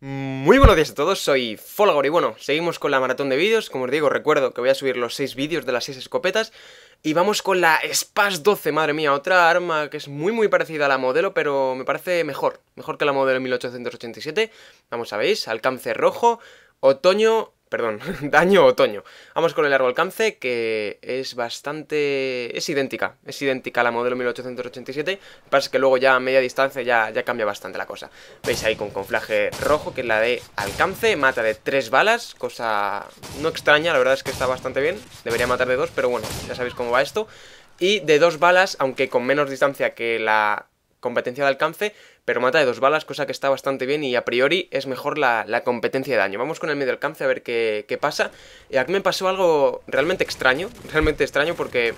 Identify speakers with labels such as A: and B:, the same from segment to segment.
A: Muy buenos días a todos, soy Folgor y bueno, seguimos con la maratón de vídeos, como os digo, recuerdo que voy a subir los 6 vídeos de las 6 escopetas y vamos con la Spas 12, madre mía, otra arma que es muy muy parecida a la modelo, pero me parece mejor, mejor que la modelo 1887, vamos a ver, alcance rojo, otoño, perdón, daño otoño. Vamos con el largo alcance, que es bastante... es idéntica, es idéntica a la modelo 1887, lo que pasa es que luego ya a media distancia ya, ya cambia bastante la cosa. Veis ahí con conflaje rojo, que es la de alcance, mata de tres balas, cosa no extraña, la verdad es que está bastante bien, debería matar de dos pero bueno, ya sabéis cómo va esto. Y de dos balas, aunque con menos distancia que la competencia de alcance, pero mata de dos balas, cosa que está bastante bien y a priori es mejor la, competencia de daño. Vamos con el medio alcance a ver qué, qué pasa. Y aquí me pasó algo realmente extraño, realmente extraño porque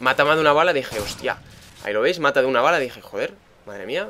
A: mata más de una bala, dije, hostia, ahí lo veis, mata de una bala, dije, joder, madre mía,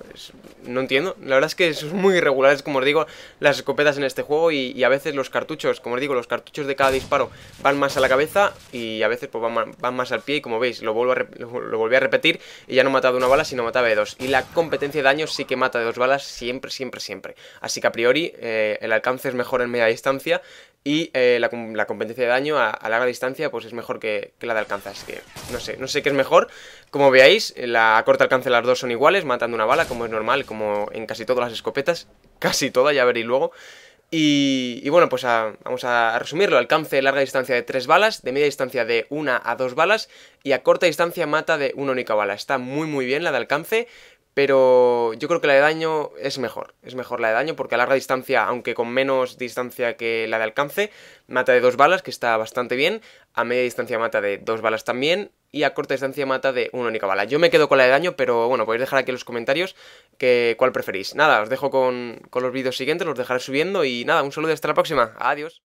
A: no entiendo. La verdad es que son muy irregulares, como os digo, las escopetas en este juego y, a veces los cartuchos, como os digo, los cartuchos de cada disparo van más a la cabeza y a veces pues, van, más al pie y como veis, lo, vuelvo lo, volví a repetir y ya no mataba de una bala, sino mataba de dos. Y la competencia de daño sí que mata de dos balas siempre, siempre, siempre. Así que a priori eh, el alcance es mejor en media distancia y eh, la, competencia de daño a, larga distancia pues es mejor que, la de alcance, así que no sé, no sé qué es mejor. Como veáis, la a corto alcance las dos son iguales, matando una bala como es normal, como en casi todas las escopetas, casi todas, ya veréis luego. Y, bueno, pues vamos a resumirlo, alcance de larga distancia de 3 balas, de media distancia de 1 a 2 balas y a corta distancia mata de una única bala. Está muy muy bien la de alcance, pero yo creo que la de daño es mejor, es mejor la de daño porque a larga distancia, aunque con menos distancia que la de alcance, mata de dos balas, que está bastante bien, a media distancia mata de dos balas también, y a corta distancia mata de una única bala. Yo me quedo con la de daño, pero bueno, podéis dejar aquí en los comentarios que cuál preferís. Nada, os dejo con, con los vídeos siguientes, los dejaré subiendo y nada, un saludo y hasta la próxima. Adiós.